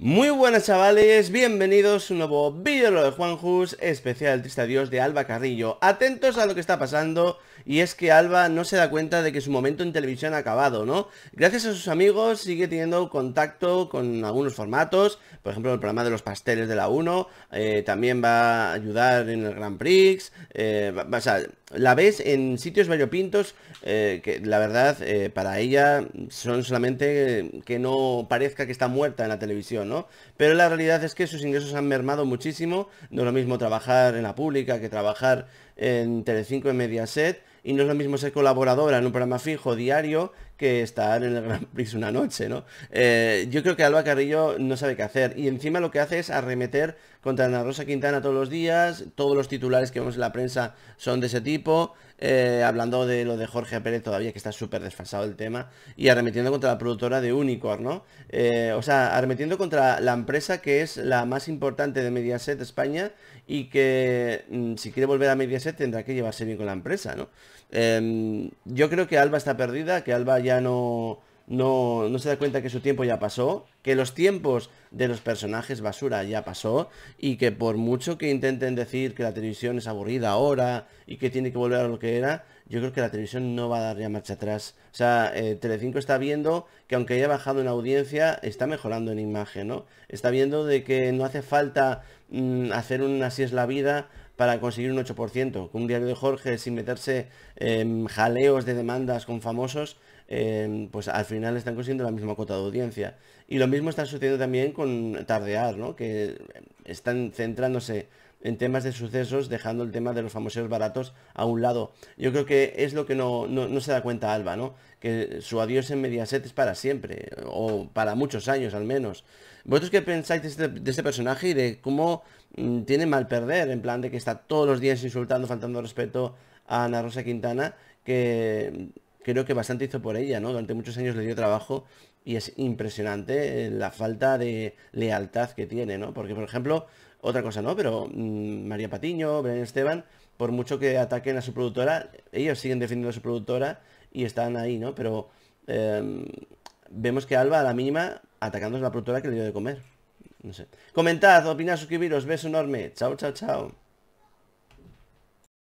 Muy buenas chavales, bienvenidos a un nuevo vídeo de lo de Juanjus, especial Triste Adiós de Alba Carrillo. Atentos a lo que está pasando, y es que Alba no se da cuenta de que su momento en televisión ha acabado, ¿no? Gracias a sus amigos sigue teniendo contacto con algunos formatos, por ejemplo el programa de los pasteles de la 1, eh, también va a ayudar en el Grand Prix, eh, o sea, la ves en sitios variopintos eh, que la verdad para ella son solamente que no parezca que está muerta en la televisión. Pero la realidad es que sus ingresos han mermado muchísimo, no es lo mismo trabajar en la pública que trabajar en Telecinco, y Mediaset, y no es lo mismo ser colaboradora en un programa fijo diario que estar en el Gran Prix una noche, ¿no? Eh, yo creo que Alba Carrillo no sabe qué hacer. Y encima lo que hace es arremeter contra Ana Rosa Quintana todos los días. Todos los titulares que vemos en la prensa son de ese tipo. Eh, hablando de lo de Jorge Pérez todavía, que está súper desfasado el tema. Y arremetiendo contra la productora de Unicorn, ¿no? Eh, o sea, arremetiendo contra la empresa que es la más importante de Mediaset España y que mm, si quiere volver a Mediaset tendrá que llevarse bien con la empresa, ¿no? Em, yo creo que Alba está perdida, que Alba ya no, no, se da cuenta que su tiempo ya pasó, que los tiempos de los personajes basura ya pasó y que por mucho que intenten decir que la televisión es aburrida ahora y que tiene que volver a lo que era, yo creo que la televisión no va a dar ya marcha atrás. O sea, eh, Telecinco está viendo que aunque haya bajado en audiencia, está mejorando en imagen, ¿no? Está viendo de que no hace falta mm, hacer un así es la vida para conseguir un 8%. Con un diario de Jorge, sin meterse en jaleos de demandas con famosos, em, pues al final están consiguiendo la misma cuota de audiencia. Y lo mismo está sucediendo también con Tardear, ¿no? que están centrándose en temas de sucesos, dejando el tema de los famosos baratos a un lado. Yo creo que es lo que no, se da cuenta Alba, ¿no? Que su adiós en Mediaset es para siempre, o para muchos años al menos. ¿Vosotros qué pensáis de este, este personaje y de cómo mm, tiene mal perder? En plan de que está todos los días insultando, faltando respeto a Ana Rosa Quintana, que mm, creo que bastante hizo por ella, ¿no? Durante muchos años le dio trabajo y es impresionante eh, la falta de lealtad que tiene, ¿no? Porque, por ejemplo, otra cosa no, pero mm, María Patiño, Bren Esteban, por mucho que ataquen a su productora, ellos siguen defendiendo a su productora y están ahí, ¿no? Pero em, vemos que Alba, a la mínima, atacando a la productora que le dio de comer. No sé. Comentad, opinad, suscribiros. Beso enorme. Chao, chao, chao.